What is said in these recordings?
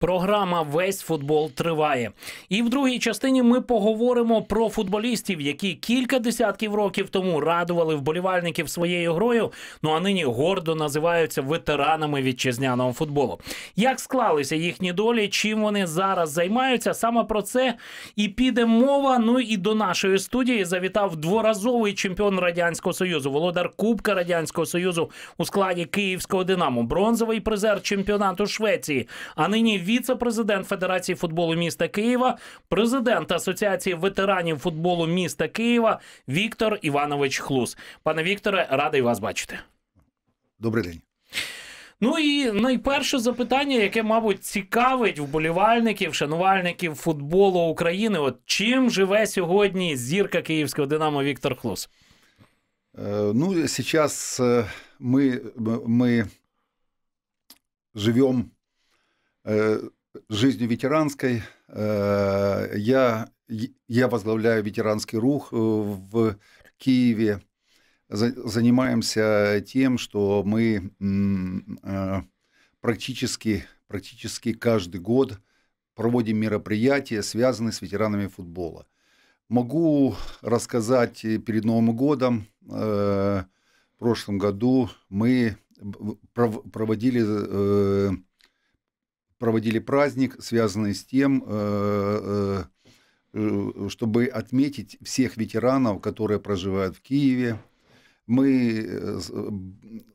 Програма Весь футбол триває. І в другій частині ми поговоримо про футболістів, які кілька десятків років тому радували вболівальників своєю грою. Ну а нині гордо називаються ветеранами вітчизняного футболу. Як склалися їхні долі? Чим вони зараз займаються? Саме про це і піде мова. Ну і до нашої студії завітав дворазовий чемпіон радянського союзу, володар Кубка Радянського Союзу у складі Київського Динамо, бронзовий призер чемпіонату Швеції. А нині віце-президент Федерації футболу міста Києва, президент Асоціації ветеранів футболу міста Києва Віктор Іванович Хлус. Пане Вікторе, радий вас бачити. Добрий день. Ну і найперше запитання, яке, мабуть, цікавить вболівальників, шанувальників футболу України. От чим живе сьогодні зірка Київського Динамо Віктор Хлус? Е, ну, сейчас мы, е, мы живем Э, жизнью ветеранской. Э, я, я возглавляю ветеранский рух э, в Киеве. Занимаемся тем, что мы практически, практически каждый год проводим мероприятия, связанные с ветеранами футбола. Могу рассказать перед Новым годом. В прошлом году мы проводили проводили праздник, связанный с тем, э, э, э, чтобы отметить всех ветеранов, которые проживают в Киеве. Мы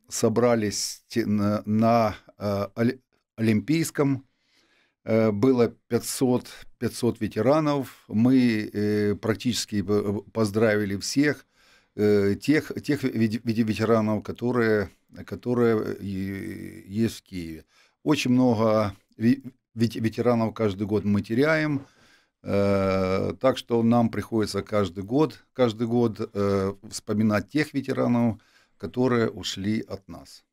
собрались на, Олимпийском. Было 500, 500 ветеранов. Мы практически поздравили всех тех, тех ветеранов, которые, которые есть в Киеве. Очень много ведь ветеранов каждый год мы теряем, э, так что нам приходится каждый год, каждый год э, вспоминать тех ветеранов, которые ушли от нас.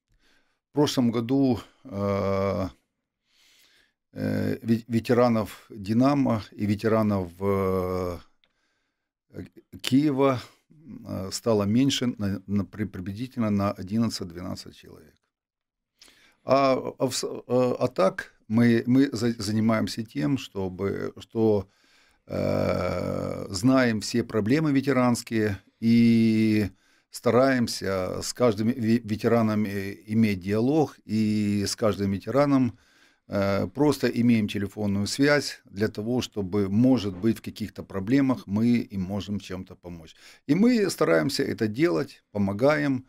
В прошлом году э, ветеранов «Динамо» и ветеранов Киева стало меньше, на, на, приблизительно на 11-12 человек. А, а, а так мы, мы за, занимаемся тем, чтобы, что э, знаем все проблемы ветеранские и стараемся с каждым ветераном э, иметь диалог и с каждым ветераном э, просто имеем телефонную связь для того, чтобы, может быть, в каких-то проблемах мы им можем чем-то помочь. И мы стараемся это делать, помогаем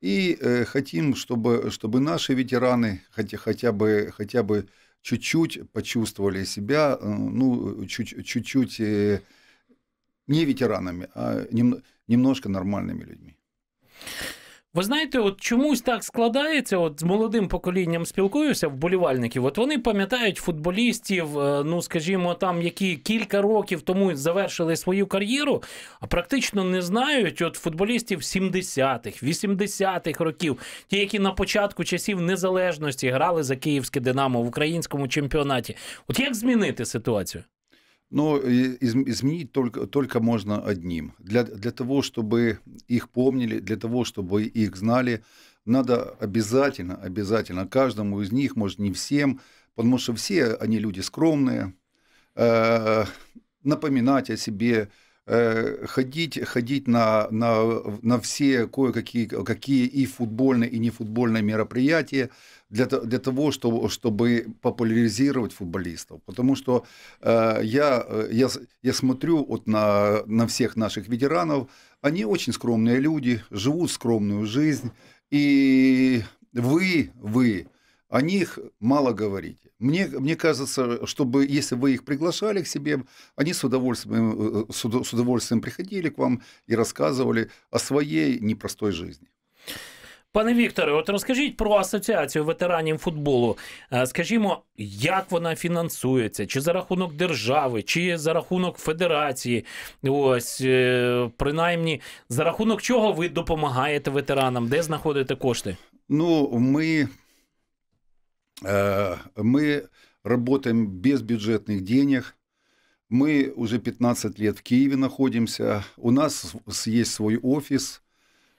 и э, хотим, чтобы, чтобы наши ветераны хотя, хотя бы, хотя бы чуть-чуть почувствовали себя, э, ну, чуть-чуть э, не ветеранами, а немножко нормальными людьми. Ви знаєте, от чомусь так складається, от з молодим поколінням спілкуюся вболівальників. От вони пам'ятають футболістів, е, ну скажімо, там які кілька років тому завершили свою кар'єру, а практично не знають от футболістів 70-х, 80-х років, ті, які на початку часів незалежності грали за київське Динамо в українському чемпіонаті. От як змінити ситуацію? Но э, из, изменить только, только можно одним. Для, для того, чтобы их помнили, для того, чтобы их знали, надо обязательно, обязательно каждому из них, может не всем, потому что все они люди скромные, э, напоминать о себе, Э, ходить, ходить на, на, на все кое-какие какие и футбольные, и нефутбольные мероприятия для, для того, чтобы, чтобы популяризировать футболистов. Потому что э, я, э, я, я смотрю вот на, на всех наших ветеранов, они очень скромные люди, живут скромную жизнь, и вы, вы о них мало говорите. Мне, мне кажется, чтобы если вы их приглашали к себе, они с удовольствием, э, э, с удовольствием приходили к вам и рассказывали о своей непростой жизни. Пане Вікторе, от розкажіть про асоціацію ветеранів футболу. Е, скажімо, як вона фінансується, чи за рахунок держави, чи за рахунок федерації, ось е, принаймні за рахунок чого ви допомагаєте ветеранам, де знаходите кошти? Ну, ми Э, мы работаем без бюджетных денег. Мы уже 15 лет в Киеве находимся. У нас есть свой офис.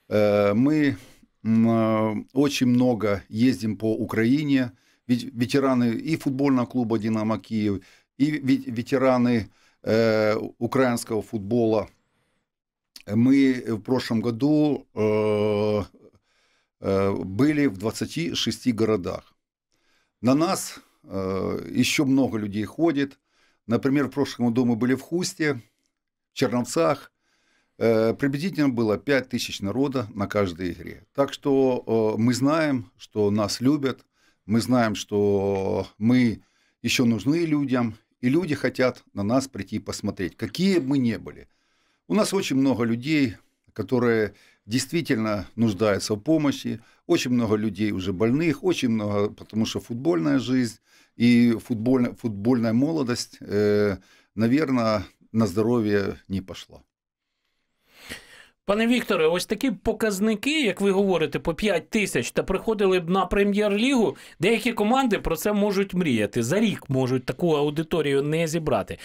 Э, мы э, очень много ездим по Украине. Ведь ветераны и футбольного клуба «Динамо Киев», и ветераны украинского футбола. Мы в прошлом году были в 26 городах. На нас э, еще много людей ходит. Например, в прошлом году мы были в Хусте, в Черновцах. Э, приблизительно было 5 тысяч народа на каждой игре. Так что э, мы знаем, что нас любят, мы знаем, что мы еще нужны людям, и люди хотят на нас прийти посмотреть, какие мы не были. У нас очень много людей, которые действительно нуждается в помощи. Очень много людей уже больных, очень много, потому что футбольная жизнь и футбольная, футбольная молодость, э, наверное, на здоровье не пошла. Пане Вікторе, ось такі показники, як ви говорите, по 5 тисяч та приходили б на прем'єр-лігу. Деякі команди про це можуть мріяти. За рік можуть таку аудиторію не зібрати.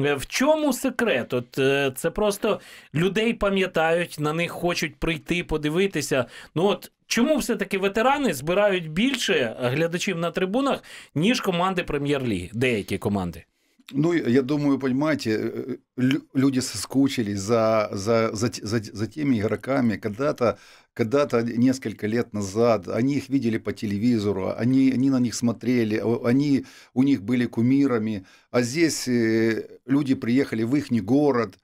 Е, в чому секрет? От е, Це просто людей пам'ятають, на них хочуть прийти, подивитися. Ну от чому все-таки ветерани збирають більше глядачів на трибунах, ніж команди прем'єр-ліги? Деякі команди. Ну, я думаю, понимаете, э, э, люди соскучились за, за, за, за, за теми игроками. Когда-то когда-то несколько лет назад, они их видели по телевизору, они, они на них смотрели, они у них были кумирами, а здесь э, люди приехали в их город.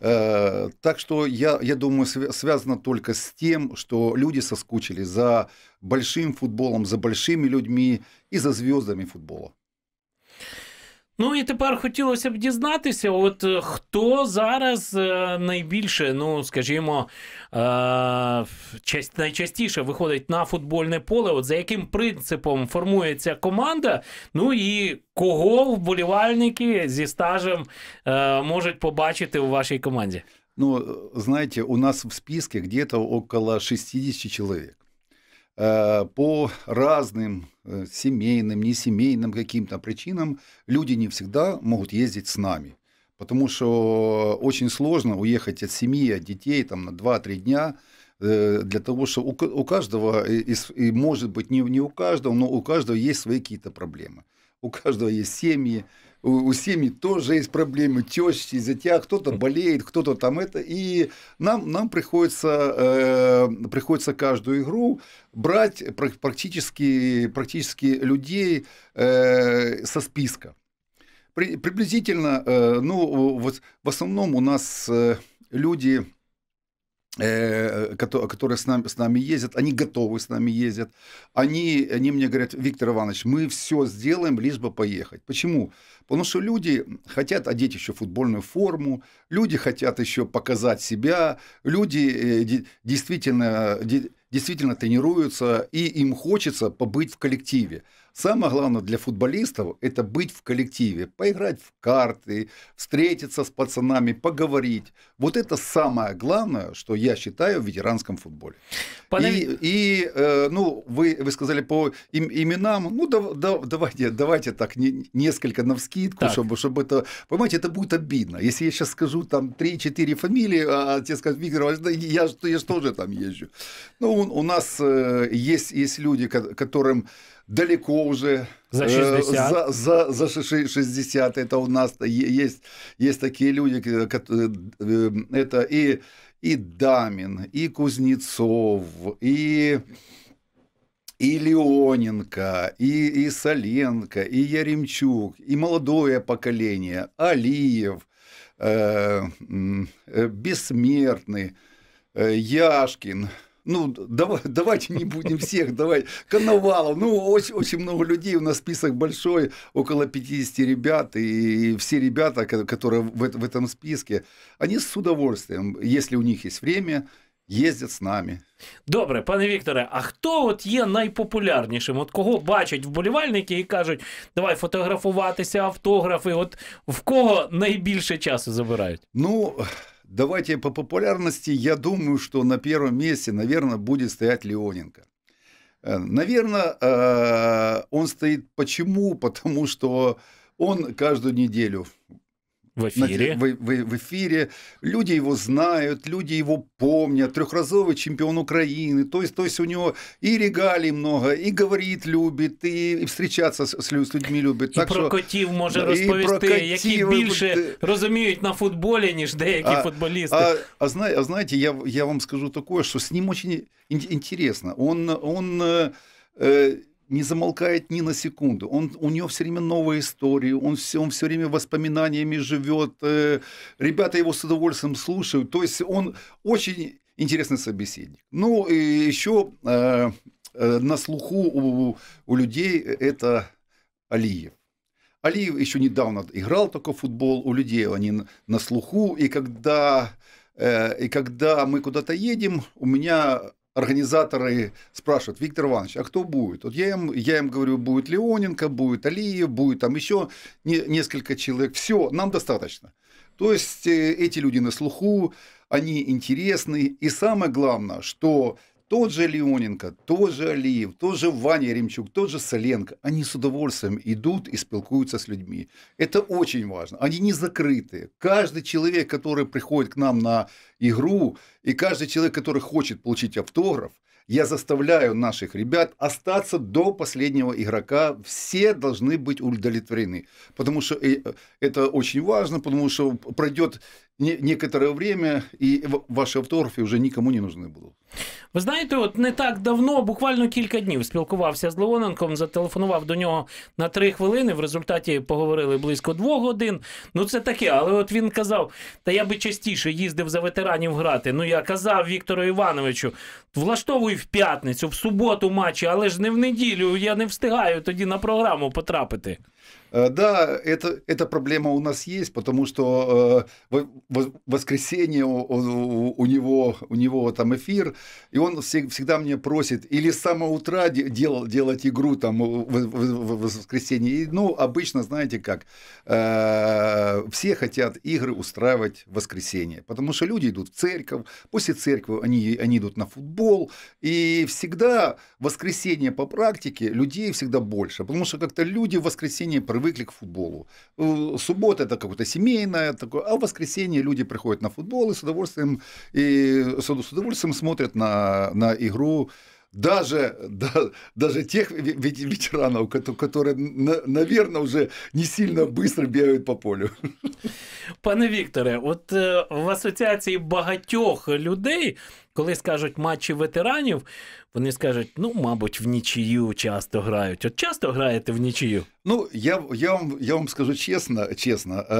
Так что я, я думаю, связано только с тем, что люди соскучились за большим футболом, за большими людьми и за звездами футбола. Ну і тепер хотілося б дізнатися, от е, хто зараз е, найбільше, ну скажімо, е, найчастіше виходить на футбольне поле, от за яким принципом формується команда, ну і кого вболівальники зі стажем можуть побачити у вашій команді? Ну, знаєте, у нас в списке где-то около 60 чоловік. Э, по разным э, семейным, несемейным каким-то причинам люди не всегда могут ездить с нами. Потому что очень сложно уехать от семьи, от детей там, на 2-3 дня, э, для того, что у каждого, и может быть не у каждого, но у каждого есть свои какие-то проблемы. У каждого есть семьи, у, у семьи тоже есть проблемы, тещи, зятя, кто-то болеет, кто-то там это. И нам, нам приходится, э, приходится каждую игру брать практически, практически людей э, со списка. При, приблизительно, э, ну, вот в основном у нас э, люди Э, которые с нами, с нами ездят, они готовы с нами ездят. Они, они мне говорят, Виктор Иванович, мы все сделаем, лишь бы поехать. Почему? Потому что люди хотят одеть еще футбольную форму, люди хотят еще показать себя, люди э, действительно, действительно тренируются, и им хочется побыть в коллективе. Самое главное для футболистов – это быть в коллективе, поиграть в карты, встретиться с пацанами, поговорить. Вот это самое главное, что я считаю в ветеранском футболе. Пане... И, и э, ну, вы, вы сказали по им, именам, ну, да, да, давайте, давайте так, не, несколько навскидку, так. чтобы, чтобы это… Понимаете, это будет обидно. Если я сейчас скажу там 3-4 фамилии, а те скажут, Виктор Иванович, да я, я, я же тоже там езжу. Ну, у, у нас э, есть, есть люди, которым далеко уже. Э, за 60. Э, за, за, за 60. Это у нас есть, есть такие люди, э, которые, э, это и, и Дамин, и Кузнецов, и и Леоненко, и, и Соленко, и Яремчук, и молодое поколение, Алиев, э, э, Бессмертный, э, Яшкин – ну, давай, давайте не будем всех, давай, Коновалов, ну, очень, очень много людей, у нас список большой, около 50 ребят, и все ребята, которые в, в этом списке, они с удовольствием, если у них есть время, Їздять з нами. Добре, пане Вікторе, а хто от є найпопулярнішим? От кого бачать вболівальники і кажуть, давай фотографуватися, автографи, от в кого найбільше часу забирають? Ну. давайте по популярности, я думаю, что на первом месте, наверное, будет стоять Леоненко. Э, наверное, э, он стоит почему? Потому что он каждую неделю в эфире. В, в, в эфире. Люди его знают, люди его помнят. Трехразовый чемпион Украины. То есть, то есть у него и регалий много, и говорит любит, и і встрічатися з, з людьми любит. І так, про що... котів може да, розповісти, які більше розуміють на футболі, ніж деякі а, футболісти. А, а, а, а знаєте, я, я вам скажу такое, що с ним очень интересно. Он, он, э, не замолкает ни на секунду. Он, у него все время новые истории, он все, он все время воспоминаниями живет. Э, ребята его с удовольствием слушают. То есть он очень интересный собеседник. Ну и еще э, э, на слуху у, у людей это Алиев. Алиев еще недавно играл только футбол, у людей они на слуху. И когда, э, и когда мы куда-то едем, у меня организаторы спрашивают, Виктор Иванович, а кто будет? Вот я им, я им говорю, будет Леоненко, будет Алиев, будет там еще не, несколько человек. Все, нам достаточно. То есть э, эти люди на слуху, они интересны. И самое главное, что тот же Леоненко, тот же Алиев, тот же Ваня Ремчук, тот же Соленко. Они с удовольствием идут и спелкуются с людьми. Это очень важно. Они не закрыты. Каждый человек, который приходит к нам на игру, и каждый человек, который хочет получить автограф, я заставляю наших ребят остаться до последнего игрока. Все должны быть удовлетворены. Потому что э, э, это очень важно, потому что пройдет не, некоторое время, і ваші автографи вже нікому не нужны будуть. Ви знаєте, от не так давно, буквально кілька днів, спілкувався з Леоненком, зателефонував до нього на три хвилини. В результаті поговорили близько двох годин. Ну це таке, але от він казав: та я би частіше їздив за ветеранів грати. Ну я казав Віктору Івановичу, влаштовуй в п'ятницю, в суботу матчі, але ж не в неділю. Я не встигаю тоді на програму потрапити. Э, да, это, эта проблема у нас есть, потому что э, в, воскресенье у, у, него, у него там эфир, и он всегда меня просит или с самого утра дел, делать игру там в, в, в воскресенье. ну, обычно, знаете как, э, все хотят игры устраивать в воскресенье, потому что люди идут в церковь, после церкви они, они идут на футбол, и всегда воскресенье по практике людей всегда больше, потому что как-то люди в воскресенье привыкли привыкли к футболу. Э, суббота это какое-то семейное такое, а в воскресенье люди приходят на футбол и с удовольствием, и с удовольствием смотрят на, на игру даже, да, даже тех ветеранов, которые, наверное, уже не сильно быстро бегают по полю. Пане Вікторе, от е, в асоціації багатьох людей, коли скажуть матчі ветеранів, вони скажуть, ну, мабуть, в нічию часто грають. От часто граєте в нічию? Ну, я, я, вам, я вам скажу чесно. честно, э,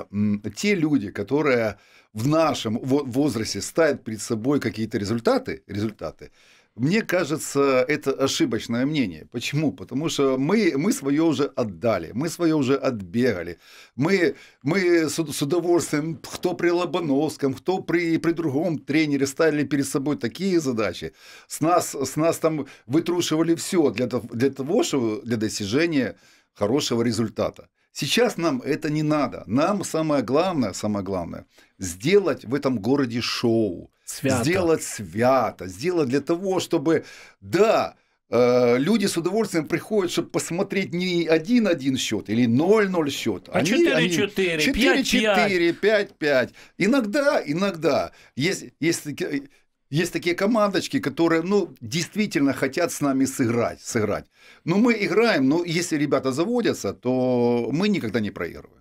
е, те люди, які в нашому возрасте ставят перед собою какие результати. результаты, Мне кажется, это ошибочное мнение. Почему? Потому что мы, мы свое уже отдали, мы свое уже отбегали. Мы, мы с, с удовольствием, кто при Лобановском, кто при, при другом тренере ставили перед собой такие задачи. С нас, с нас там вытрушивали все для, для того, чтобы для достижения хорошего результата. Сейчас нам это не надо. Нам самое главное, самое главное, сделать в этом городе шоу свято. сделать свято, сделать для того, чтобы, да, э, люди с удовольствием приходят, чтобы посмотреть не 1-1 счет или 0-0 счет. А 4-4, 5-5. 5-5. Иногда, иногда. Есть, есть, есть такие командочки, которые ну, действительно хотят с нами сыграть, сыграть. Но мы играем, но если ребята заводятся, то мы никогда не проигрываем.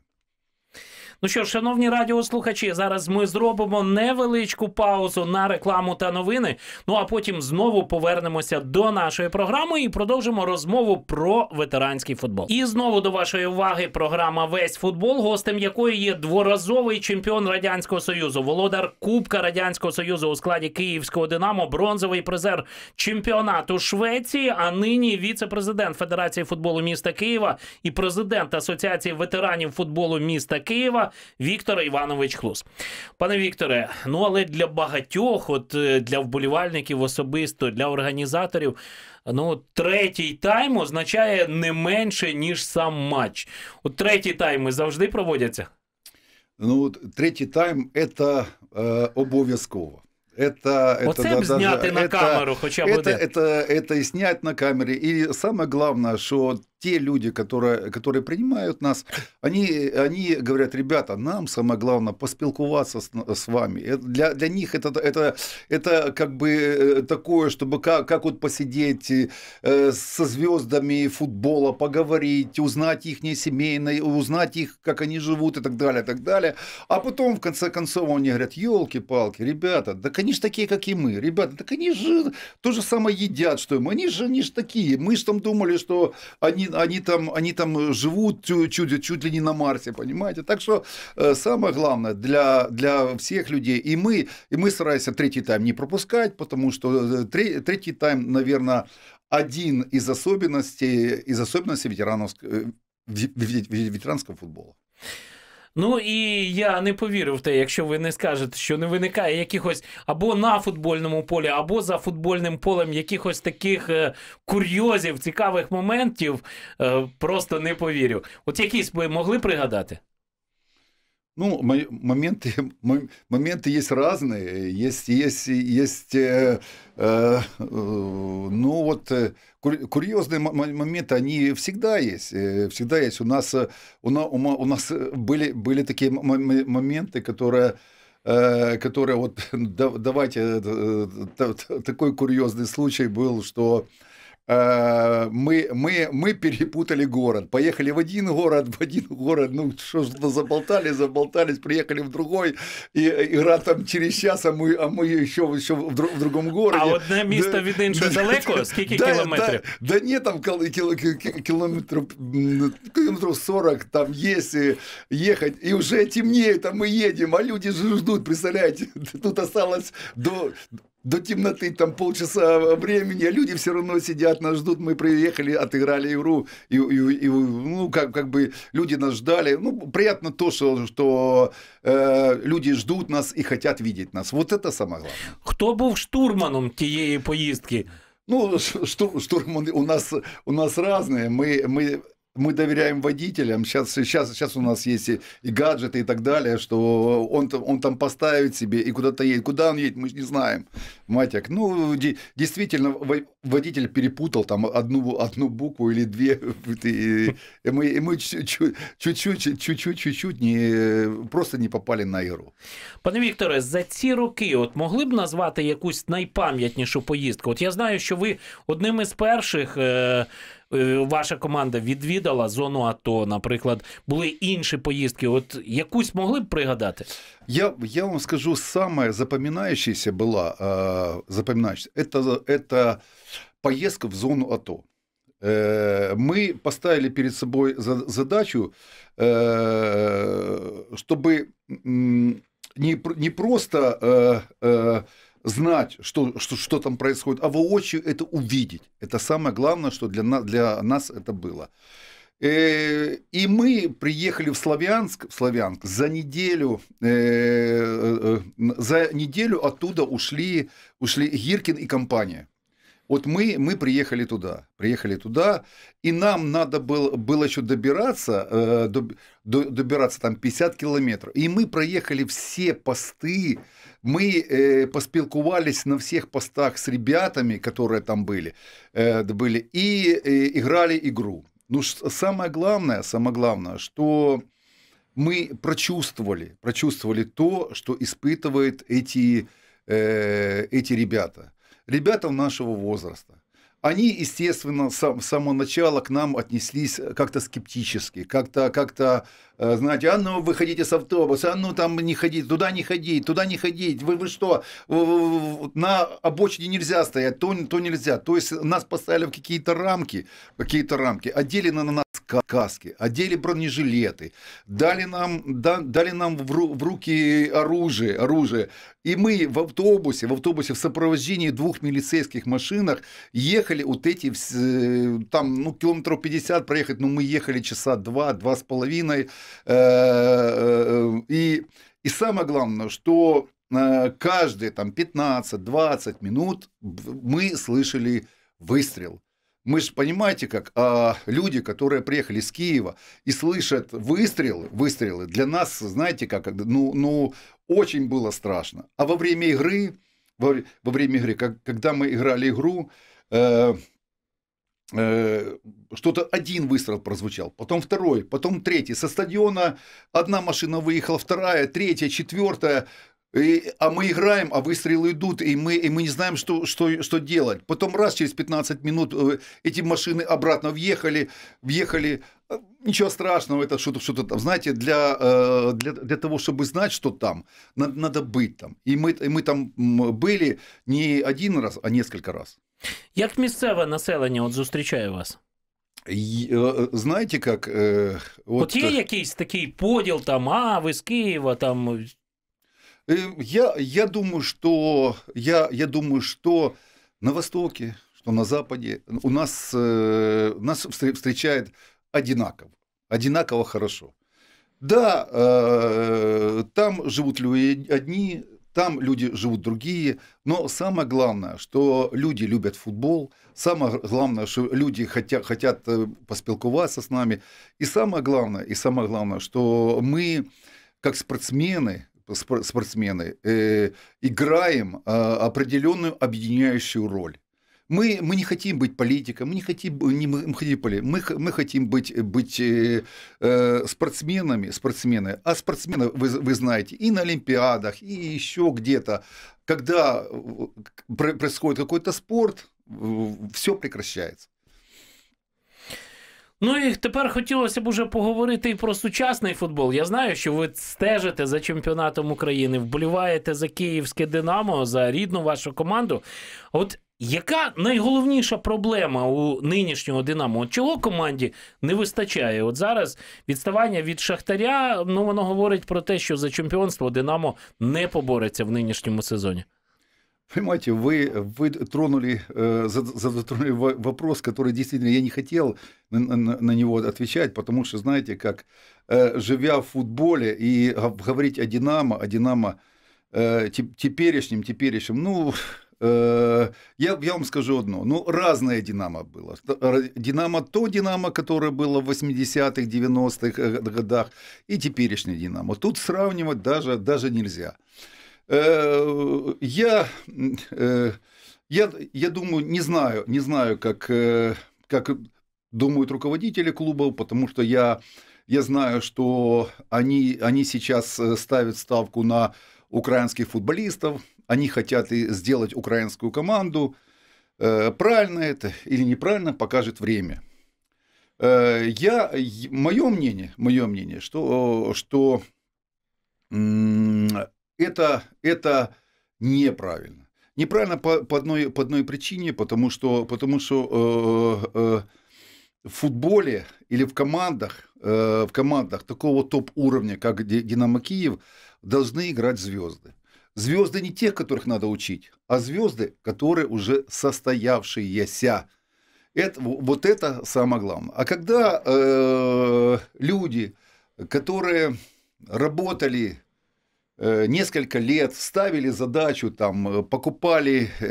Ну що, шановні радіослухачі, зараз ми зробимо невеличку паузу на рекламу та новини. Ну а потім знову повернемося до нашої програми і продовжимо розмову про ветеранський футбол. І знову до вашої уваги програма Весь футбол, гостем якої є дворазовий чемпіон радянського союзу, володар Кубка Радянського Союзу у складі Київського Динамо, бронзовий призер чемпіонату Швеції, а нині віце-президент Федерації футболу міста Києва і президент Асоціації ветеранів футболу міста Києва. Віктор Іванович Хлус. Пане Вікторе, ну але для багатьох, от е, для вболівальників особисто, для організаторів, ну третій тайм означає не менше, ніж сам матч. От третій тайми завжди проводяться. Ну, третий тайм это э, е, обовязково. Это, вот это, да, снять даже, на это, камеру, хоча б. это, это, это, это и снять на камері. І самое главное, что те люди, которые, которые принимают нас, они, они говорят, ребята, нам самое главное поспелкуваться с, с вами. Э, для, для них это, это, это как бы э, такое, чтобы как, как вот посидеть э, со звездами футбола, поговорить, узнать их не семейные, узнать их, как они живут и так далее, и так далее. А потом, в конце концов, они говорят, елки-палки, ребята, да они же такие, как и мы. Ребята, так они же то же самое едят, что и мы. Они же, они же такие. Мы же там думали, что они они, там, они там э, живут чуть, чуть ли не на Марсе, понимаете? Так что э, самое главное для, для всех людей, и мы, и мы стараемся третий тайм не пропускать, потому что э, третий тайм, наверное, один из особенностей, из особенностей ветеранов, ветеранского футбола. Ну і я не повірив в те, якщо ви не скажете, що не виникає якихось або на футбольному полі, або за футбольним полем якихось таких е, курйозів, цікавих моментів, е, просто не повірю. От якісь ви могли пригадати? Ну, моменты, моменты есть разные. Есть, есть, есть э, э, ну вот, э, курьезные моменты, они всегда есть. Э, всегда есть. У нас, э, у, нас, у нас были, были такие моменты, которые которые вот давайте такой курьезный случай был, что Э, мы, мы, мы перепутали город. Поехали в один город, в один город, ну что-то ну, заболтались, заболтались, приехали в другой, и, и там через час, а мы, а мы еще, ще в, друг, в другом городе. А одне место да, від іншого да, далеко? Да, Скільки да, кілометрів? Да, да ні, там кілометрів, кілометрів 40 там є ехать, И уже темнеет, а мы едем, а люди ждут. Представляете? тут осталось до до темноты там полчаса времени, а люди все равно сидят, нас ждут, мы приехали, отыграли игру, и, и, и ну, как, как бы люди нас ждали. Ну, приятно то, что, что э, люди ждут нас и хотят видеть нас. Вот это самое главное. Кто был штурманом тієї поїздки? Ну, штур, штурманы у нас, у нас разные. Мы, мы мы доверяем водителям. Сейчас, сейчас, сейчас у нас есть и, и гаджеты и так далее, что он, он там поставит себе и куда-то едет. Куда он едет, мы же не знаем. Матяк, ну, де, действительно, водитель перепутал там одну, одну букву или две. И, и мы, и мы чуть-чуть, чуть-чуть, чуть-чуть не, просто не попали на игру. Пане Вікторе, за ці роки от могли б назвати якусь найпам'ятнішу поїздку? От я знаю, що ви одним із перших. Е- Е, ваша команда відвідала зону АТО, наприклад, були інші поїздки. От якусь могли б пригадати? Я я вам скажу самая запоминающаяся была, э, е, запоминающаяся, это, в зону АТО. Э, е, мы поставили перед собой задачу, э, чтобы не, просто знать, что, что, что там происходит, а воочию это увидеть. Это самое главное, что для, на, для нас это было. Э, и мы приехали в Славянск, в Славянск за неделю, э, э, э, за неделю оттуда ушли, ушли Гиркин и компания. Вот мы, мы приехали туда, приехали туда, и нам надо было, было еще добираться, э, доб, до, добираться там 50 километров. И мы проехали все посты мы э, поспелкувались на всех постах с ребятами, которые там были, э, были и э, играли игру. Ну, самое главное, самое главное, что мы прочувствовали, прочувствовали то, что испытывают эти, э, эти ребята. Ребята нашего возраста. Они, естественно, с самого начала к нам отнеслись как-то скептически, как-то как то Э, знаете, а ну выходите с автобуса, а ну там не ходить, туда не ходить, туда не ходить, вы, вы что, на обочине нельзя стоять, то, то нельзя. То есть нас поставили в какие-то рамки, какие-то рамки, одели на нас каски, одели бронежилеты, дали нам, да, дали нам в, ру, в руки оружие, оружие. И мы в автобусе, в автобусе в сопровождении двух милицейских машинах ехали вот эти, э, там, ну, километров 50 проехать, но ну, мы ехали часа два, два с половиной, Э, э, и, и самое главное, что э, каждые там 15-20 минут мы слышали выстрел. Мы же понимаете, как а, люди, которые приехали с Киева и слышат выстрелы, выстрелы для нас, знаете, как ну, ну очень было страшно. А во время игры, во, во время игры, как, когда мы играли игру, э, Э, что-то один выстрел прозвучал, потом второй, потом третий. Со стадиона одна машина выехала, вторая, третья, четвертая. И, а мы играем, а выстрелы идут, и мы, и мы не знаем, что, что, что делать. Потом раз через 15 минут э, эти машины обратно въехали, въехали. Ничего страшного, это что-то, что-то там. Знаете, для, э, для, для того, чтобы знать, что там, надо, надо быть там. И мы, и мы там были не один раз, а несколько раз. Як місцеве населення от зустрічає вас? Знаєте, як. Е, от... от є якийсь такий поділ, там, а, ви з Києва, там. Я, я думаю, что я, я думаю, что на Востоке, что на Западе у нас, э, нас встречает одинаково, одинаково хорошо. Да, э, там живут люди одни, там люди живут другие. Но самое главное, что люди любят футбол, самое главное, что люди хотят, хотят э, поспелковаться с нами. И самое главное, и самое главное, что мы как спортсмены, спортсмены э, играем э, определенную объединяющую роль. Мы, мы не хотим быть политиком, мы не хотим, не, мы, мы, мы хотим быть, быть э, э спортсменами, спортсмены. А спортсмены, вы, вы знаете, и на Олимпиадах, и еще где-то. Когда э, происходит какой-то спорт, все прекращается. Ну і тепер хотілося б уже поговорити і про сучасний футбол. Я знаю, що ви стежите за чемпіонатом України, вболіваєте за київське Динамо, за рідну вашу команду. От яка найголовніша проблема у нинішнього Динамо? От Чого команді не вистачає? От зараз відставання від Шахтаря, ну воно говорить про те, що за чемпіонство Динамо не побореться в нинішньому сезоні. Понимаете, вы, вы тронули, э, затронули вопрос, который действительно я не хотел на, на, на него отвечать, потому что, знаете, как э, живя в футболе и говорить о «Динамо», о «Динамо» э, теперешнем, теперешнем, ну, Э, я, я вам скажу одно. Ну, разное «Динамо» было. Э, «Динамо» то «Динамо», которое было в 80-х, 90-х э, годах, и теперешнее «Динамо». Тут сравнивать даже, даже нельзя. Я, я, я думаю, не знаю, не знаю, как, как думают руководители клубов, потому что я, я знаю, что они, они сейчас ставят ставку на украинских футболистов, они хотят и сделать украинскую команду. Э, правильно это или неправильно покажет время. Э, я, мое мнение, мое мнение, что, что это, это неправильно. Неправильно по, по, одной, по одной причине, потому что, потому что э, э, в футболе или в командах, э, в командах такого топ-уровня, как Динамо Киев, должны играть звезды. Звезды не тех, которых надо учить, а звезды, которые уже состоявшиеся. Это, вот это самое главное. А когда э, люди, которые работали э, несколько лет, ставили задачу, там, э, покупали э,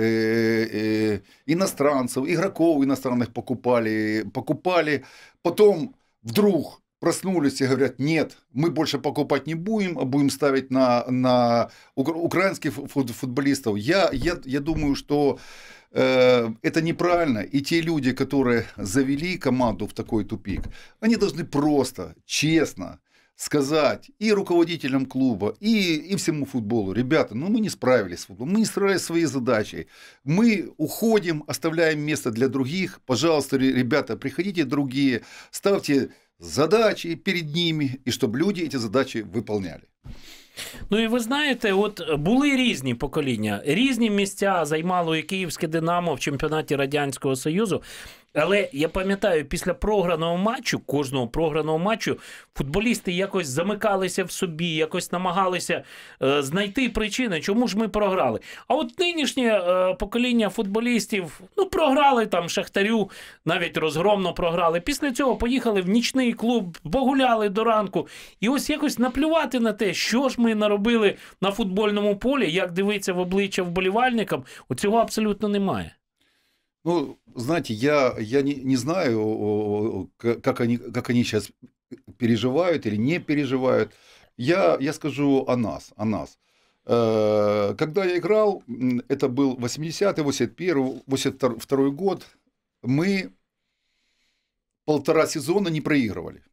э, иностранцев, игроков иностранных покупали, покупали, потом вдруг проснулись и говорят, нет, мы больше покупать не будем, а будем ставить на, на украинских футболистов. Я, я, я думаю, что э, это неправильно. И те люди, которые завели команду в такой тупик, они должны просто, честно сказать и руководителям клуба, и, и всему футболу, ребята, ну мы не справились с футболом, мы не справились с своей задачей, мы уходим, оставляем место для других, пожалуйста, ребята, приходите другие, ставьте задачи перед ними, і щоб люди ці задачі виконували. Ну і ви знаєте, от були різні покоління, різні місця займало і Київське Динамо в чемпіонаті Радянського Союзу. Але я пам'ятаю, після програного матчу, кожного програного матчу, футболісти якось замикалися в собі, якось намагалися е, знайти причини, чому ж ми програли. А от нинішнє е, покоління футболістів ну, програли там Шахтарю, навіть розгромно програли. Після цього поїхали в нічний клуб, погуляли до ранку. І ось якось наплювати на те, що ж ми наробили на футбольному полі, як дивиться в обличчя вболівальникам, оцього абсолютно немає. Ну, знаете, я, я не, не знаю, как они, как они сейчас переживают или не переживают. Я, я скажу о нас, о нас. Э, когда я играл, это был 80-й, 81-й, 82 год, мы полтора сезона не проигрывали.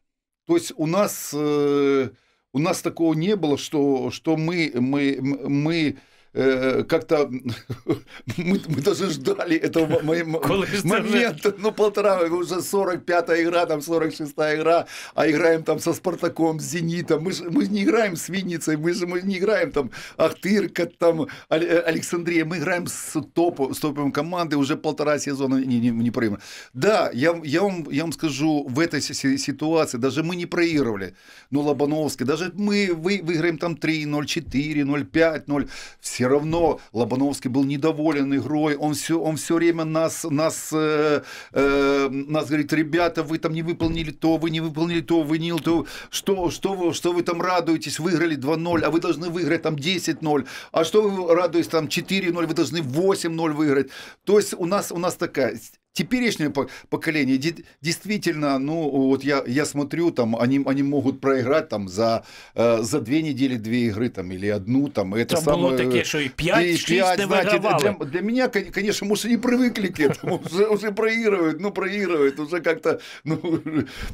То есть у нас, э, у нас такого не было, что, что мы, мы, мы Э, как-то мы, мы даже ждали этого момента, ну полтора, уже 45-я игра, там 46-я игра, а играем там со Спартаком, с Зенитом, мы же мы не играем с Винницей, мы же мы не играем там Ахтырка, там э, Александрия, мы играем с топом, с топом команды уже полтора сезона не, не, не проигрываем. Да, я, я, вам, я вам скажу, в этой ситуации даже мы не проигрывали, ну Лобановский, даже мы вы, выиграем там 3-0, 4-0, 5-0, все все равно Лобановский был недоволен игрой, он все, он все время нас, нас, э, э, нас говорит, ребята, вы там не выполнили то, вы не выполнили то, вы не то, что, что, вы, что вы там радуетесь, выиграли 2-0, а вы должны выиграть там 10-0, а что вы радуетесь там 4-0, вы должны 8-0 выиграть. То есть у нас, у нас такая теперешнее поколение действительно, ну вот я, я смотрю, там они, они могут проиграть там за, э, за две недели две игры там или одну там. Это там самое, было такие что и пять і 6 знаете, для, для меня, конечно, может, не привыкли к этому, уже, уже проигрывают, ну проигрывают, уже как-то, ну,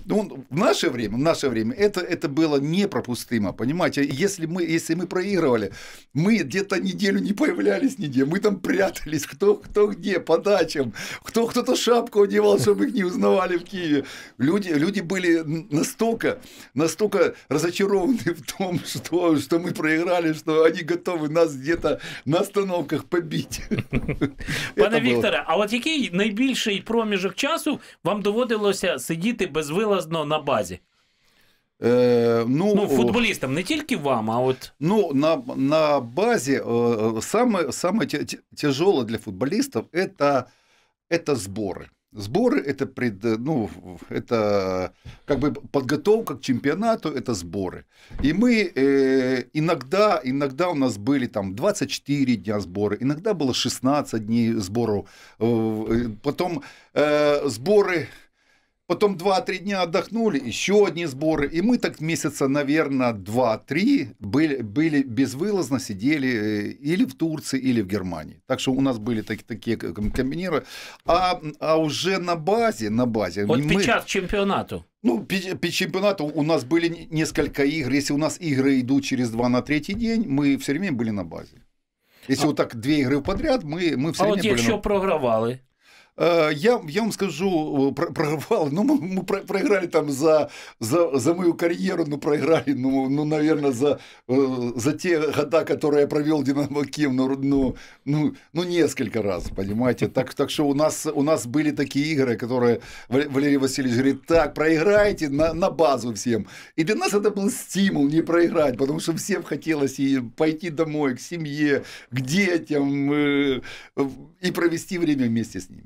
ну, в наше время, в наше время это, это было непропустимо, понимаете, если мы, если мы проигрывали, мы где-то неделю не появлялись нигде, мы там прятались, кто, кто где, по дачам, кто, кто эту шапку одевал, чтобы их не узнавали в Киеве. Люди, люди были настолько, настолько разочарованы в том, что, что мы проиграли, что они готовы нас где-то на остановках побить. Пане Вікторе, а от який найбільший проміжок часу вам доводилося сидіти безвилазно на базі? Е, ну, ну, Футболістам не тільки вам, а от. Ну, на на базі саме, саме тяжело для футболістів це это сборы. Сборы это пред, ну, это как бы подготовка к чемпионату, это сборы. И мы э, иногда, иногда у нас были там 24 дня сборы, иногда было 16 дней сборов. Э, потом э, сборы Потом 2-3 дня отдохнули, еще одни сборы. И мы так месяца, наверное, 2-3 были, были безвылазно, сидели э, или в Турции, или в Германии. Так что у нас были так, такие комбиниры. А, а уже на базе, на базе... Вот мы... печат чемпионату. Ну, по чемпионату у нас были несколько игр. Если у нас игры идут через 2 на третий день, мы все время были на базе. Если а... так две игры подряд, мы мы все а от якщо на... програвали, Э, я, я вам скажу, э, прорвал. Ну, мы, мы проиграли там за, за, за мою карьеру, ну, проиграли, ну, ну наверное, за, э, за те года, которые я провел Динамо Киев, ну, ну, ну, ну, несколько раз, понимаете. Так, так что у нас, у нас были такие игры, которые Валерий Васильевич говорит, так, проиграйте на, на базу всем. И для нас это был стимул не проиграть, потому что всем хотелось и пойти домой, к семье, к детям, и провести время вместе с ними.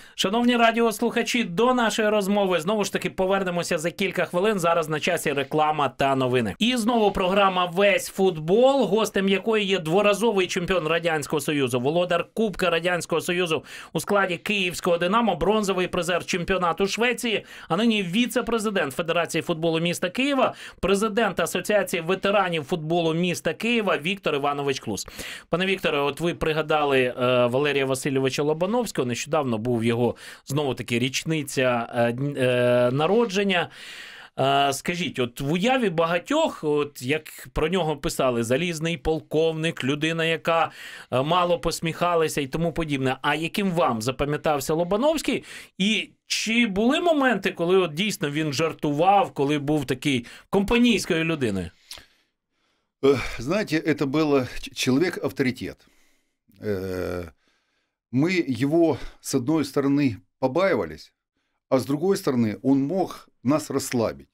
Шановні радіослухачі, до нашої розмови знову ж таки повернемося за кілька хвилин. Зараз на часі реклама та новини. І знову програма Весь футбол, гостем якої є дворазовий чемпіон радянського союзу, володар Кубка Радянського Союзу у складі Київського Динамо, бронзовий призер чемпіонату Швеції, а нині віце-президент Федерації футболу міста Києва, президент Асоціації ветеранів футболу міста Києва Віктор Іванович Клус. Пане Вікторе, от ви пригадали е, Валерія Васильовича Лобановського. Нещодавно був його його знову таки річниця е, е, народження. Е, скажіть, от в уяві багатьох, от як про нього писали, залізний полковник, людина, яка мало посміхалася і тому подібне. А яким вам запам'ятався Лобановський? І чи були моменти, коли от дійсно він жартував, коли був такий компанійською людиною? Знаєте, це був чоловік авторитет мы его, с одной стороны, побаивались, а с другой стороны, он мог нас расслабить.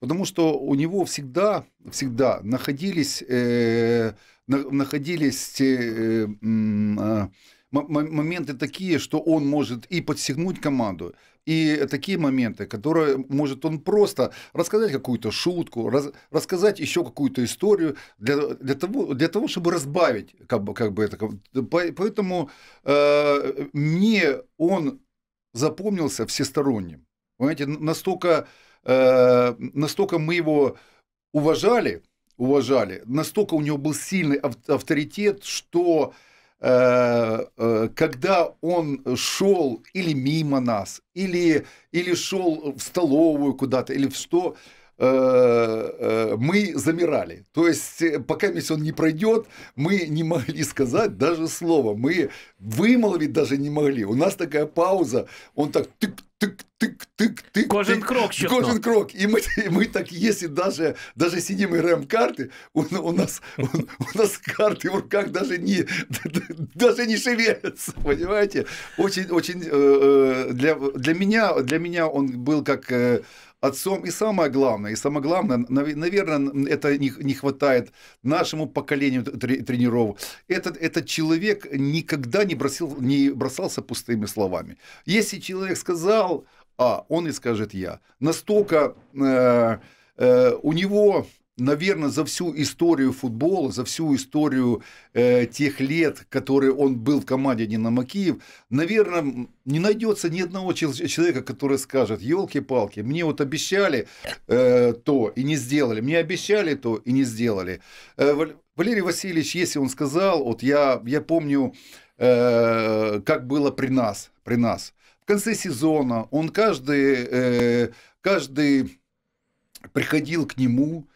Потому что у него всегда, всегда находились, э, находились э, э, моменты такие, что он может и подсигнуть команду, и такие моменты, которые может он просто рассказать какую-то шутку, раз, рассказать еще какую-то историю для, для, того, для того, чтобы разбавить как бы, как бы это. Поэтому э, мне он запомнился всесторонним. Понимаете, настолько, э, настолько мы его уважали, уважали, настолько у него был сильный авторитет, что э, Э, э, когда он шел или мимо нас, или, или шел в столовую куда-то, или в что, Э, э, мы замирали. То есть, э, пока месяц он не пройдет, мы не могли сказать даже слова. Мы вымолвить даже не могли. У нас такая пауза. Он так тык-тык-тык-тык-тык. Кожен крок щетно. Кожен крок. И мы, и мы так, если даже, даже сидим и играем карты, у, у, нас, у, у нас карты в руках даже не, даже не шевелятся, понимаете? Очень, очень для, для, меня, для меня он был как отцом. И самое главное, и самое главное, наверное, это не, хватает нашему поколению тренеров. Этот, этот человек никогда не, бросил, не бросался пустыми словами. Если человек сказал А, он и скажет Я. Настолько э, э, у него наверное, за всю историю футбола, за всю историю э, тех лет, которые он был в команде Динамо Киев, наверное, не найдется ни одного человека, который скажет, елки-палки, мне вот обещали э, то и не сделали, мне обещали то и не сделали. Э, Валерий Васильевич, если он сказал, вот я, я помню, э, как было при нас, при нас. В конце сезона он каждый, э, каждый приходил к нему,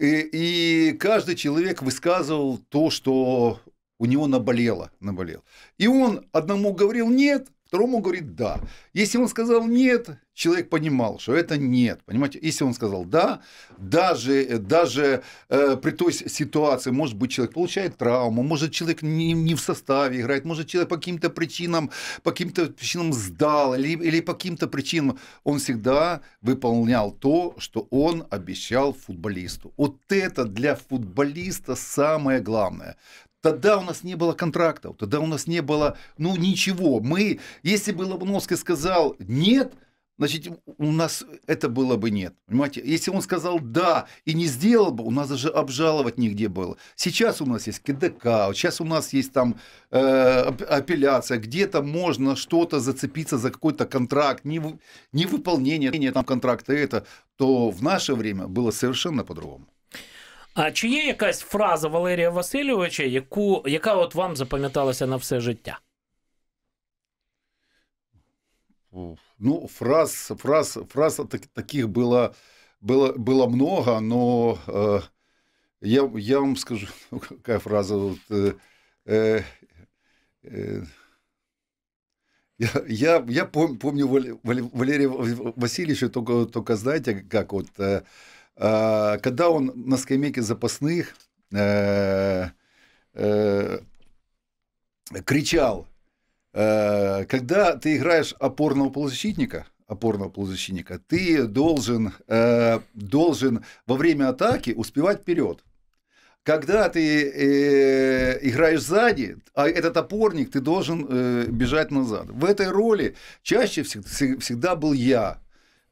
и, и каждый человек высказывал то, что у него наболело, наболело. И он одному говорил нет, Второму говорит «да». Если он сказал «нет», человек понимал, что это «нет». Понимаете, если он сказал «да», даже, э, даже э, при той ситуации, может быть, человек получает травму, может, человек не, не в составе играет, может, человек по каким-то причинам, по каким-то причинам сдал, или, или по каким-то причинам он всегда выполнял то, что он обещал футболисту. Вот это для футболиста самое главное. Тогда у нас не было контрактов, тогда у нас не было, ну, ничего. Мы, если бы Лобановский сказал «нет», значит, у нас это было бы нет. Понимаете, если он сказал «да» и не сделал бы, у нас даже обжаловать нигде было. Сейчас у нас есть КДК, сейчас у нас есть там э, апелляция, где-то можно что-то зацепиться за какой-то контракт, не невыполнение там контракта это, то в наше время было совершенно по-другому. А чи є якась фраза Валерія Васильовича, яку, яка от вам запам'яталася на все життя? Ну, фраз фраз, фраз так, таких было, было, было много, но э, я, я вам скажу, ну, какая фраза. Вот, э, э, э, я, я, я помню Валерия Васильевича, только, только знаете, как вот... Э, а, когда он на скамейке запасных э, э, кричал, э, когда ты играешь опорного полузащитника, опорного полузащитника, ты должен, должен во время атаки успевать вперед. Когда ты э, играешь сзади, а этот опорник, ты должен э, бежать назад. В этой роли чаще всегда был я,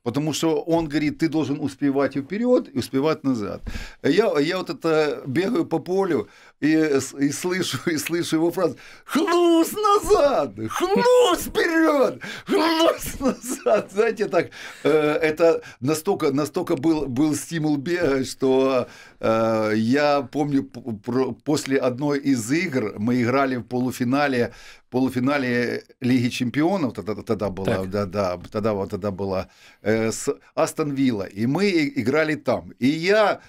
Потому что он говорит, ты должен успевать вперед и успевать назад. Я, я вот это бегаю по полю и, и слышу, и слышу его фразу «Хнусь назад! Хнусь вперед! Хнусь назад!» Знаете, так, э, это настолько, настолько был, был стимул бегать, что э, я помню, после одной из игр мы играли в полуфинале полуфинале Лиги Чемпионов тогда, тогда была, так. да, да, тогда, вот тогда была э, с Астон Вилла, и мы играли там. И я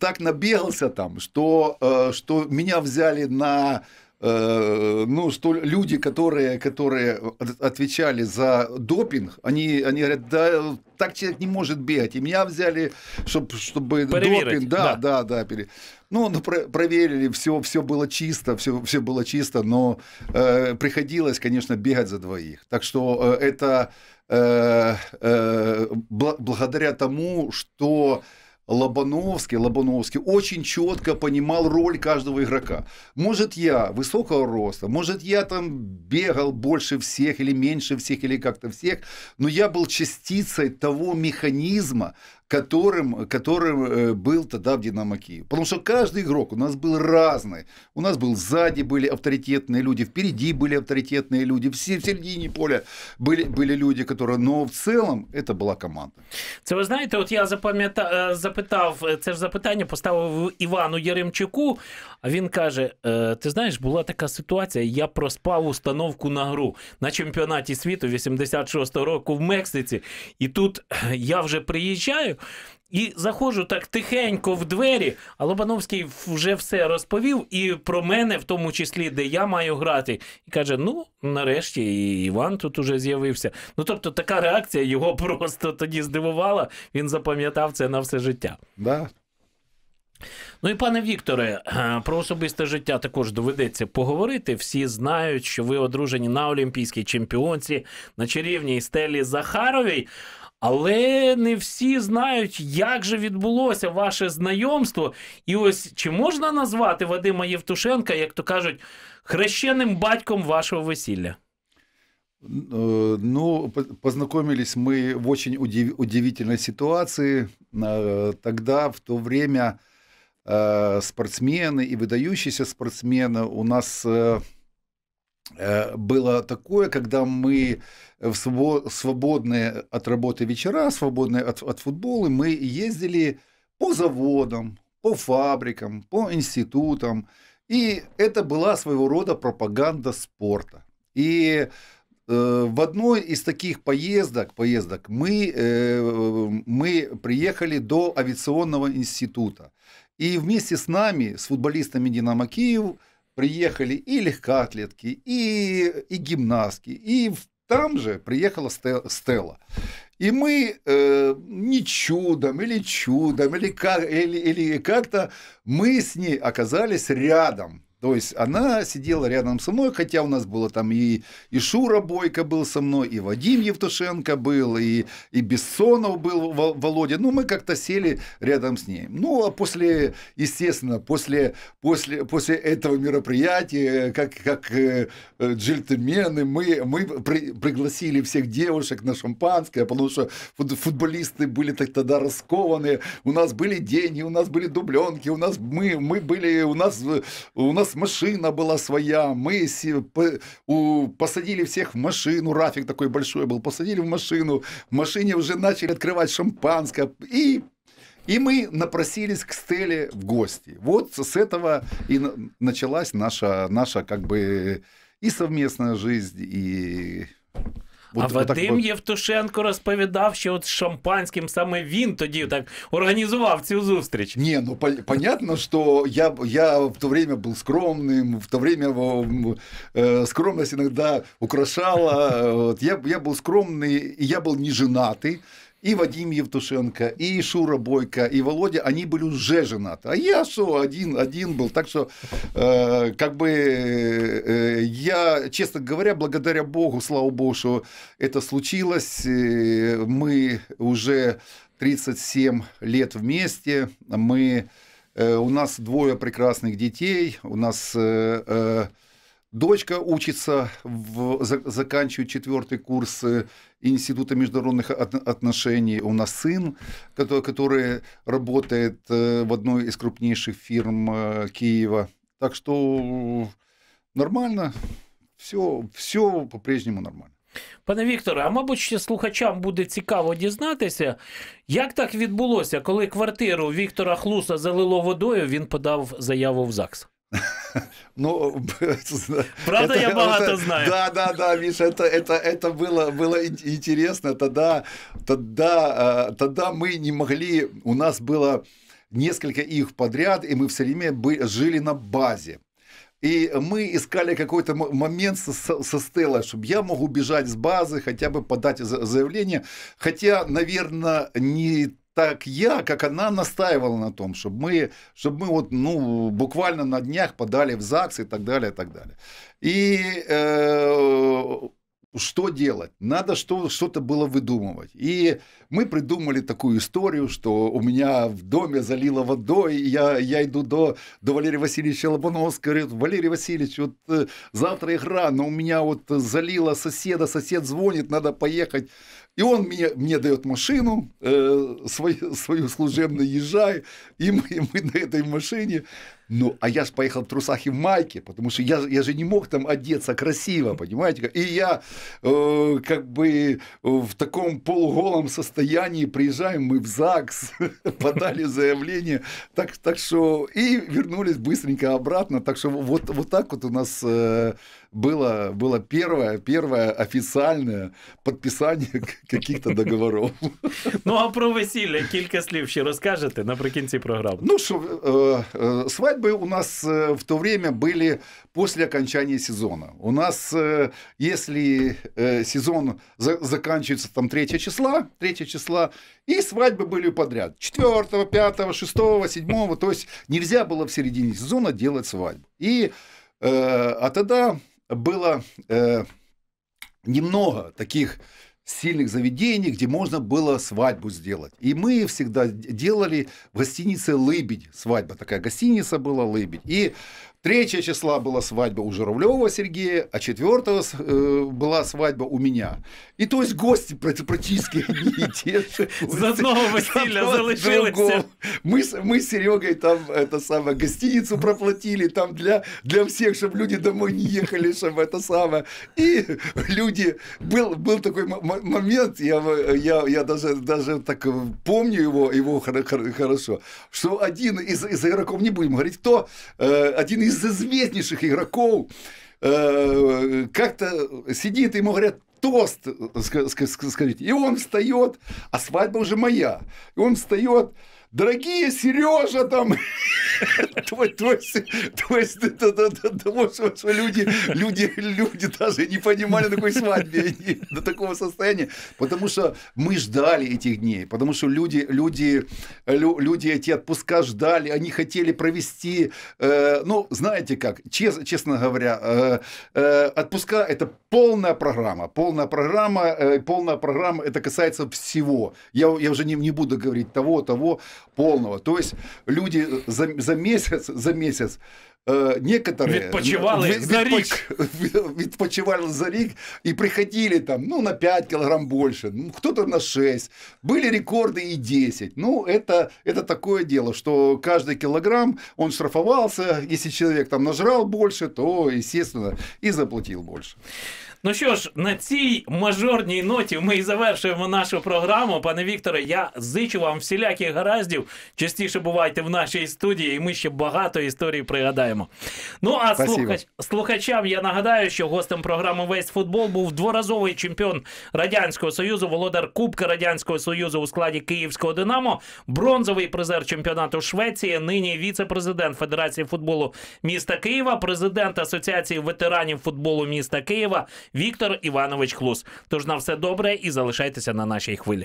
так набегался там, что, э, что меня взяли на Э, ну, что люди, которые, которые отвечали за допинг, они, они говорят, да, так человек не может бегать. И меня взяли, чтоб, чтобы Проверить, допинг, да, да, да, да пере... Ну, ну про проверили, все, все было чисто, все, все было чисто, но э, приходилось, конечно, бегать за двоих. Так что э, это э, э, бл благодаря тому, что Лобановский, Лобановский очень четко понимал роль каждого игрока. Может, я высокого роста, может, я там бегал больше всех или меньше всех или как-то всех, но я был частицей того механизма, которым, которым э, был тогда в «Динамо Киев». Потому что каждый игрок у нас был разный. У нас был сзади были авторитетные люди, впереди были авторитетные люди, все в середине поля были, были люди, которые... Но в целом это была команда. Це ви знаєте, от я запам'ята... запитав, це ж запитання поставив Івану Яремчуку, а він каже, ти знаєш, була така ситуація, я проспав установку на гру на чемпіонаті світу 86-го року в Мексиці, і тут я вже приїжджаю, інших. І заходжу так тихенько в двері, а Лобановський вже все розповів, і про мене, в тому числі, де я маю грати, і каже: Ну, нарешті, і Іван тут уже з'явився. Ну тобто, така реакція його просто тоді здивувала. Він запам'ятав це на все життя. Да. Ну і пане Вікторе, е, про особисте життя також доведеться поговорити. Всі знають, що ви одружені на олімпійській чемпіонці на чарівній стелі Захаровій. Але не всі знають, як же відбулося ваше знайомство. І ось чи можна назвати Вадима Євтушенка, як то кажуть, хрещеним батьком вашого весілля? Е, ну, познакомились мы в очень удив... удивительной ситуации. Э, тогда, в то время, э, спортсмены и выдающиеся спортсмены у нас э, Э, было такое, когда мы в свободные от работы вечера, свободные от, от футбола, мы ездили по заводам, по фабрикам, по институтам. И это была своего рода пропаганда спорта. И э, в одной из таких поездок, поездок мы, э, мы приехали до авиационного института. И вместе с нами, с футболистами «Динамо Киев», приехали и легкоатлетки, и, и гимнастки, и там же приехала Стелла. И мы э, не чудом или чудом, или, как, или, или как-то мы с ней оказались рядом то есть она сидела рядом со мной, хотя у нас было там и, и Шура Бойко был со мной, и Вадим Евтушенко был, и, и Бессонов был Володя. Ну, мы как-то сели рядом с ней. Ну, а после, естественно, после, после, после этого мероприятия, как, как э, э джентльмены, мы, мы при, пригласили всех девушек на шампанское, потому что футболисты были тогда раскованы, у нас были деньги, у нас были дубленки, у нас мы, мы были, у нас, у нас машина была своя, мы по посадили всех в машину, Рафик такой большой был, посадили в машину, в машине уже начали открывать шампанское, и и мы напросились к Стеле в гости. Вот с этого и началась наша, наша как бы и совместная жизнь, и Типу, от, а Вадим так... Євтушенко розповідав, що от з шампанським саме він тоді так організував цю зустріч. Ні, ну по- понятно, що я я в то время був скромним, в то время э, скромність іноді украшала. Е, от, я я був скромний, і я був не женатий. и Вадим Евтушенко, и Шура Бойко, и Володя, они были уже женаты. А я что, один, один был. Так что, э, как бы, э, я, честно говоря, благодаря Богу, слава Богу, что это случилось. Э, мы уже 37 лет вместе. Мы, э, у нас двое прекрасных детей. У нас... Э, э, Дочка учится, в, заканчивает четвертый курс э, Института международных отношений. У нас сын, который, который работает э, в одной из крупнейших фирм э, Киева. Так что нормально, все, все по-прежнему нормально. Пане Вікторе, а мабуть, ще слухачам буде цікаво дізнатися, як так відбулося, коли квартиру Віктора Хлуса залило водою, він подав заяву в ЗАГС. Ну, Правда, это, я багато это, знаю. Да, да, да, Миша, это, это, это было, было интересно. Тогда, тогда, э, тогда мы не могли, у нас было несколько их подряд, и мы все время жили на базе. И мы искали какой-то момент со, со Стеллой, чтобы я мог убежать с базы, хотя бы подать заявление. Хотя, наверное, не так я, как она настаивала на том, чтобы мы, чтобы мы вот, ну, буквально на днях подали в ЗАГС и так далее, и так далее. И э, что делать? Надо что, что-то было выдумывать. И мы придумали такую историю, что у меня в доме залило водой, я, я иду до, до Валерия Васильевича Лобанова, Говорит, Валерий Васильевич, вот э, завтра игра, но у меня вот залило соседа, сосед звонит, надо поехать и он мне, мне дает машину, э, свою, свою служебную езжай, и мы, и мы на этой машине ну, а я же поехал в трусах и в майке, потому что я, я же не мог там одеться красиво, понимаете? И я э, как бы э, в таком полуголом состоянии приезжаем мы в ЗАГС, подали заявление, так, так что и вернулись быстренько обратно, так что вот, вот так вот у нас э, было, было первое, первое официальное подписание каких-то договоров. Ну, а про Василия кілька слів ще розкажете наприкінці програми? Ну, что е, э, е, э, свадьбы у нас э, в то время были после окончания сезона. У нас, э, если э, сезон заканчивается там 3 числа, 3 числа, и свадьбы были подряд. 4, 5, 6, 7. То есть нельзя было в середине сезона делать свадьбу. И, а тогда было немного таких сильных заведений, где можно было свадьбу сделать. И мы всегда делали в гостинице «Лыбедь» свадьба. Такая гостиница была «Лыбедь». И третье числа была свадьба у Журавлева Сергея, а 4 э, была свадьба у меня. И то есть гости практично одні і ті ж. З одного весілля залишилися. Ми, ми з там это самое гостиницу проплатили там для, для всех, чтобы люди домой не ехали, чтобы это самое. И люди... Был, был такой момент, я, я, я даже, даже так помню его, его хорошо, что один из, из игроков, не будем говорить кто, э, один из из известнейших игроков э, как-то сидит, ему говорят, тост, э, скажите. И он встает, а свадьба уже моя. И он встает, дорогие Сережа там, твой, твой, твой, того, что люди, люди, люди даже не понимали такой свадьбе, они до такого состояния, потому что мы ждали этих дней, потому что люди, люди, люди эти отпуска ждали, они хотели провести, э, ну, знаете как, честно говоря, э, э, отпуска – это полная программа, полная программа, полная программа, это касается всего. Я, я уже не, не буду говорить того, того, полного. То есть люди за, за месяц, за месяц э, некоторые... Відпочивали від, за рік. Відпочивали за рік и приходили там, ну, на 5 килограмм больше, ну, кто-то на 6. Были рекорды и 10. Ну, это, это такое дело, что каждый килограмм, он штрафовался. Если человек там нажрал больше, то, естественно, и заплатил больше. Ну що ж, на цій мажорній ноті ми і завершуємо нашу програму. Пане Вікторе, я зичу вам всіляких гараздів. Частіше бувайте в нашій студії, і ми ще багато історій пригадаємо. Ну а слухач, слухачам я нагадаю, що гостем програми Весь футбол був дворазовий чемпіон Радянського Союзу, володар Кубка Радянського Союзу у складі Київського Динамо, бронзовий призер чемпіонату Швеції, нині віце-президент Федерації футболу міста Києва, президент Асоціації ветеранів футболу міста Києва. Віктор Іванович Хлус. Тож на все добре і залишайтеся на нашій хвилі.